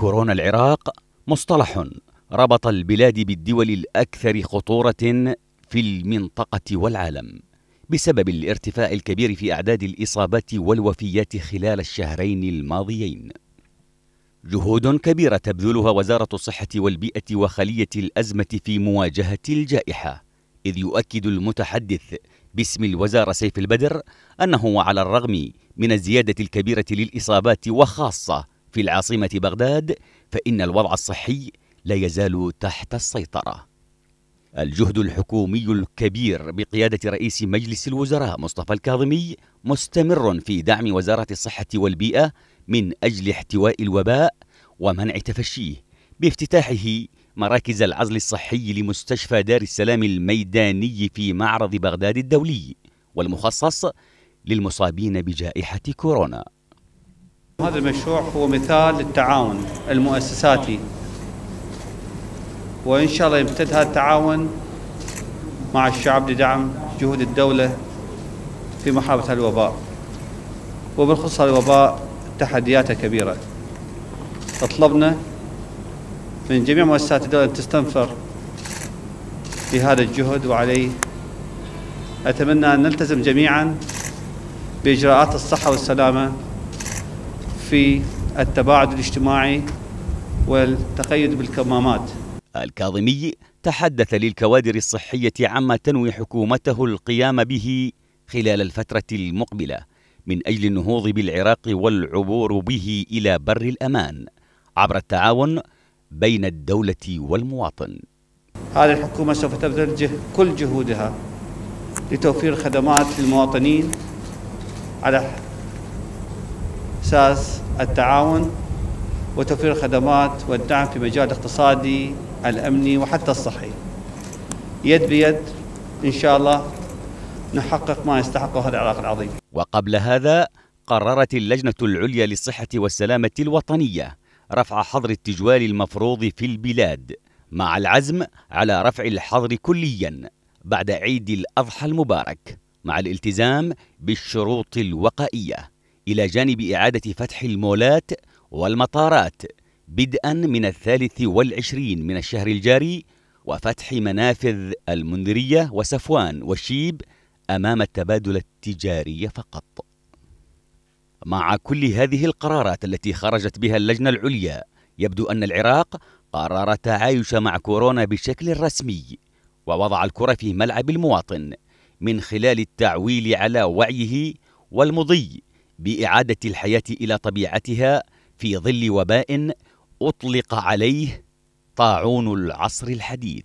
كورونا العراق مصطلح ربط البلاد بالدول الاكثر خطوره في المنطقه والعالم بسبب الارتفاع الكبير في اعداد الاصابات والوفيات خلال الشهرين الماضيين جهود كبيره تبذلها وزاره الصحه والبيئه وخليه الازمه في مواجهه الجائحه اذ يؤكد المتحدث باسم الوزاره سيف البدر انه على الرغم من الزياده الكبيره للاصابات وخاصه في العاصمة بغداد فإن الوضع الصحي لا يزال تحت السيطرة الجهد الحكومي الكبير بقيادة رئيس مجلس الوزراء مصطفى الكاظمي مستمر في دعم وزارة الصحة والبيئة من أجل احتواء الوباء ومنع تفشيه بافتتاحه مراكز العزل الصحي لمستشفى دار السلام الميداني في معرض بغداد الدولي والمخصص للمصابين بجائحة كورونا هذا المشروع هو مثال للتعاون المؤسساتي وإن شاء الله يمتد هذا التعاون مع الشعب لدعم جهود الدولة في محاربة الوباء وبالخصوص الوباء تحدياته كبيرة اطلبنا من جميع مؤسسات الدولة أن تستنفر لهذا الجهد وعليه أتمنى أن نلتزم جميعا بإجراءات الصحة والسلامة في التباعد الاجتماعي والتقيد بالكمامات الكاظمي تحدث للكوادر الصحية عما تنوي حكومته القيام به خلال الفترة المقبلة من أجل النهوض بالعراق والعبور به إلى بر الأمان عبر التعاون بين الدولة والمواطن هذه الحكومة سوف تبذل كل جهودها لتوفير خدمات للمواطنين على أساس التعاون وتوفير الخدمات والدعم في مجال الاقتصادي الأمني وحتى الصحي يد بيد إن شاء الله نحقق ما يستحقه هذا العراق العظيم وقبل هذا قررت اللجنة العليا للصحة والسلامة الوطنية رفع حظر التجوال المفروض في البلاد مع العزم على رفع الحظر كليا بعد عيد الأضحى المبارك مع الالتزام بالشروط الوقائية إلى جانب إعادة فتح المولات والمطارات بدءا من الثالث والعشرين من الشهر الجاري وفتح منافذ المنذرية وسفوان والشيب أمام التبادل التجاري فقط مع كل هذه القرارات التي خرجت بها اللجنة العليا يبدو أن العراق قرر التعايش مع كورونا بشكل رسمي ووضع الكرة في ملعب المواطن من خلال التعويل على وعيه والمضي باعاده الحياه الى طبيعتها في ظل وباء اطلق عليه طاعون العصر الحديث